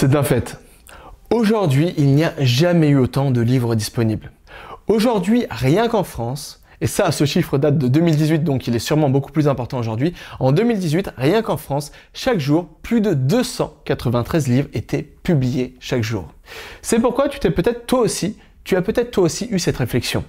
C'est un fait. Aujourd'hui, il n'y a jamais eu autant de livres disponibles. Aujourd'hui, rien qu'en France, et ça, ce chiffre date de 2018, donc il est sûrement beaucoup plus important aujourd'hui. En 2018, rien qu'en France, chaque jour, plus de 293 livres étaient publiés chaque jour. C'est pourquoi tu t'es peut-être toi aussi, tu as peut-être toi aussi eu cette réflexion.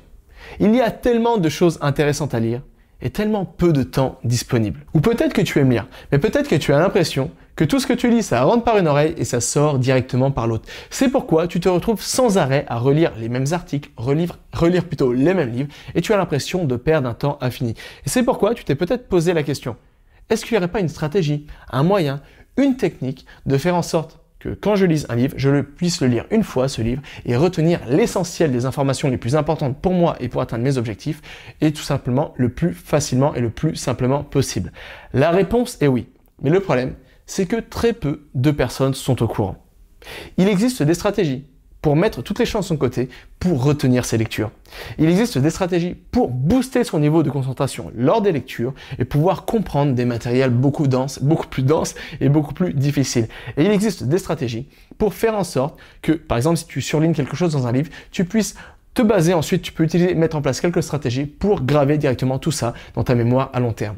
Il y a tellement de choses intéressantes à lire et tellement peu de temps disponible. Ou peut-être que tu aimes lire, mais peut-être que tu as l'impression que tout ce que tu lis, ça rentre par une oreille et ça sort directement par l'autre. C'est pourquoi tu te retrouves sans arrêt à relire les mêmes articles, relire, plutôt les mêmes livres, et tu as l'impression de perdre un temps infini. Et c'est pourquoi tu t'es peut-être posé la question, est-ce qu'il n'y aurait pas une stratégie, un moyen, une technique de faire en sorte que quand je lise un livre, je puisse le lire une fois, ce livre, et retenir l'essentiel des informations les plus importantes pour moi et pour atteindre mes objectifs, et tout simplement le plus facilement et le plus simplement possible La réponse est oui. Mais le problème, c'est que très peu de personnes sont au courant. Il existe des stratégies pour mettre toutes les chances de son côté pour retenir ses lectures. Il existe des stratégies pour booster son niveau de concentration lors des lectures et pouvoir comprendre des matériels beaucoup denses, beaucoup plus denses et beaucoup plus difficiles. Et il existe des stratégies pour faire en sorte que, par exemple, si tu surlignes quelque chose dans un livre, tu puisses te baser ensuite, tu peux utiliser, mettre en place quelques stratégies pour graver directement tout ça dans ta mémoire à long terme.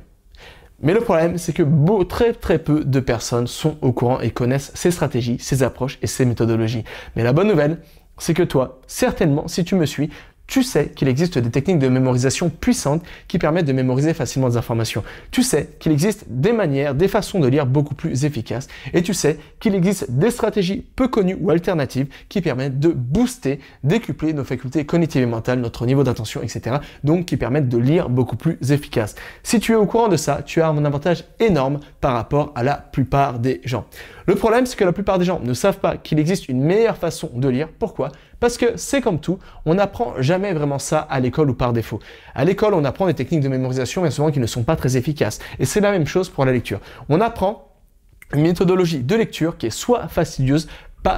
Mais le problème, c'est que très très peu de personnes sont au courant et connaissent ces stratégies, ces approches et ces méthodologies. Mais la bonne nouvelle, c'est que toi, certainement, si tu me suis, tu sais qu'il existe des techniques de mémorisation puissantes qui permettent de mémoriser facilement des informations. Tu sais qu'il existe des manières, des façons de lire beaucoup plus efficaces. Et tu sais qu'il existe des stratégies peu connues ou alternatives qui permettent de booster, décupler nos facultés cognitives et mentales, notre niveau d'attention, etc. Donc qui permettent de lire beaucoup plus efficace. Si tu es au courant de ça, tu as un avantage énorme par rapport à la plupart des gens. Le problème, c'est que la plupart des gens ne savent pas qu'il existe une meilleure façon de lire. Pourquoi Parce que c'est comme tout, on n'apprend jamais vraiment ça à l'école ou par défaut. À l'école, on apprend des techniques de mémorisation, mais souvent qui ne sont pas très efficaces. Et c'est la même chose pour la lecture. On apprend une méthodologie de lecture qui est soit fastidieuse,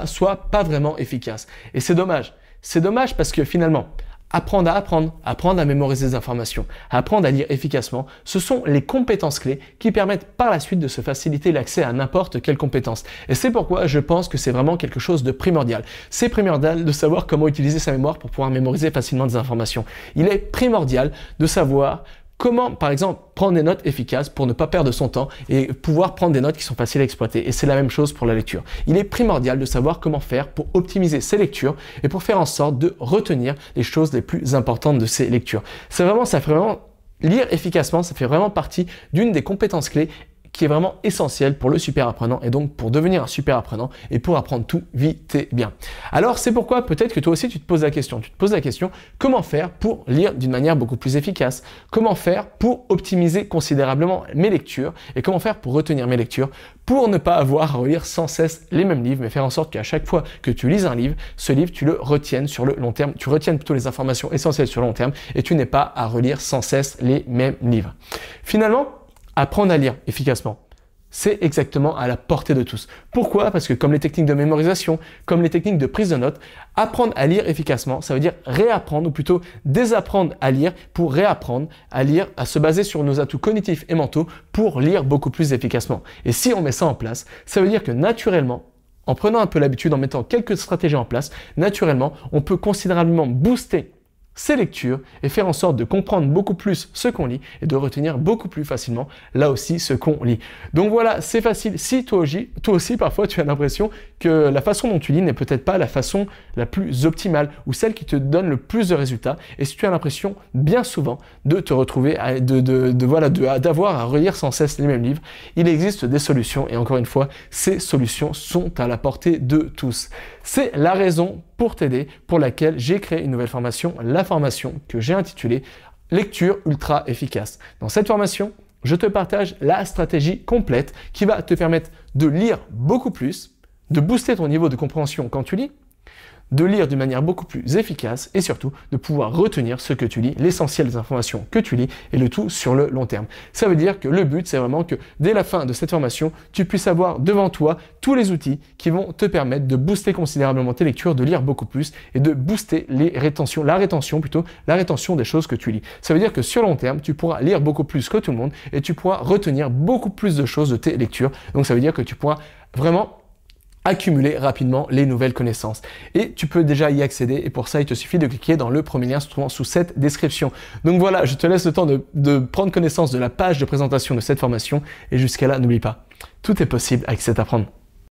soit pas vraiment efficace. Et c'est dommage. C'est dommage parce que finalement, apprendre à apprendre, apprendre à mémoriser des informations, apprendre à lire efficacement, ce sont les compétences clés qui permettent par la suite de se faciliter l'accès à n'importe quelle compétence. Et c'est pourquoi je pense que c'est vraiment quelque chose de primordial. C'est primordial de savoir comment utiliser sa mémoire pour pouvoir mémoriser facilement des informations. Il est primordial de savoir comment, par exemple, prendre des notes efficaces pour ne pas perdre son temps et pouvoir prendre des notes qui sont faciles à exploiter. Et c'est la même chose pour la lecture. Il est primordial de savoir comment faire pour optimiser ses lectures et pour faire en sorte de retenir les choses les plus importantes de ses lectures. C'est vraiment, ça fait vraiment Lire efficacement, ça fait vraiment partie d'une des compétences clés qui est vraiment essentiel pour le super apprenant et donc pour devenir un super apprenant et pour apprendre tout vite et bien. Alors c'est pourquoi peut-être que toi aussi tu te poses la question. Tu te poses la question comment faire pour lire d'une manière beaucoup plus efficace Comment faire pour optimiser considérablement mes lectures et comment faire pour retenir mes lectures pour ne pas avoir à relire sans cesse les mêmes livres, mais faire en sorte qu'à chaque fois que tu lises un livre, ce livre, tu le retiennes sur le long terme, tu retiennes plutôt les informations essentielles sur le long terme et tu n'es pas à relire sans cesse les mêmes livres. Finalement, Apprendre à lire efficacement, c'est exactement à la portée de tous. Pourquoi Parce que comme les techniques de mémorisation, comme les techniques de prise de notes, apprendre à lire efficacement, ça veut dire réapprendre, ou plutôt désapprendre à lire pour réapprendre à lire, à se baser sur nos atouts cognitifs et mentaux pour lire beaucoup plus efficacement. Et si on met ça en place, ça veut dire que naturellement, en prenant un peu l'habitude, en mettant quelques stratégies en place, naturellement, on peut considérablement booster ses lectures et faire en sorte de comprendre beaucoup plus ce qu'on lit et de retenir beaucoup plus facilement là aussi ce qu'on lit. Donc voilà, c'est facile. Si toi aussi, aussi parfois tu as l'impression que la façon dont tu lis n'est peut-être pas la façon la plus optimale ou celle qui te donne le plus de résultats et si tu as l'impression bien souvent de te retrouver, à, de, d'avoir à relire sans cesse les mêmes livres, il existe des solutions et encore une fois, ces solutions sont à la portée de tous. C'est la raison pour t'aider pour laquelle j'ai créé une nouvelle formation, la formation que j'ai intitulée Lecture ultra efficace. Dans cette formation, je te partage la stratégie complète qui va te permettre de lire beaucoup plus, de booster ton niveau de compréhension quand tu lis, de lire d'une manière beaucoup plus efficace et surtout de pouvoir retenir ce que tu lis, l'essentiel des informations que tu lis et le tout sur le long terme. Ça veut dire que le but, c'est vraiment que dès la fin de cette formation, tu puisses avoir devant toi tous les outils qui vont te permettre de booster considérablement tes lectures, de lire beaucoup plus et de booster les rétentions, la rétention plutôt, la rétention des choses que tu lis. Ça veut dire que sur long terme, tu pourras lire beaucoup plus que tout le monde et tu pourras retenir beaucoup plus de choses de tes lectures. Donc ça veut dire que tu pourras vraiment accumuler rapidement les nouvelles connaissances. Et tu peux déjà y accéder et pour ça il te suffit de cliquer dans le premier lien se trouvant sous cette description. Donc voilà, je te laisse le temps de, prendre connaissance de la page de présentation de cette formation et jusqu'à là n'oublie pas, tout est possible avec cet apprendre.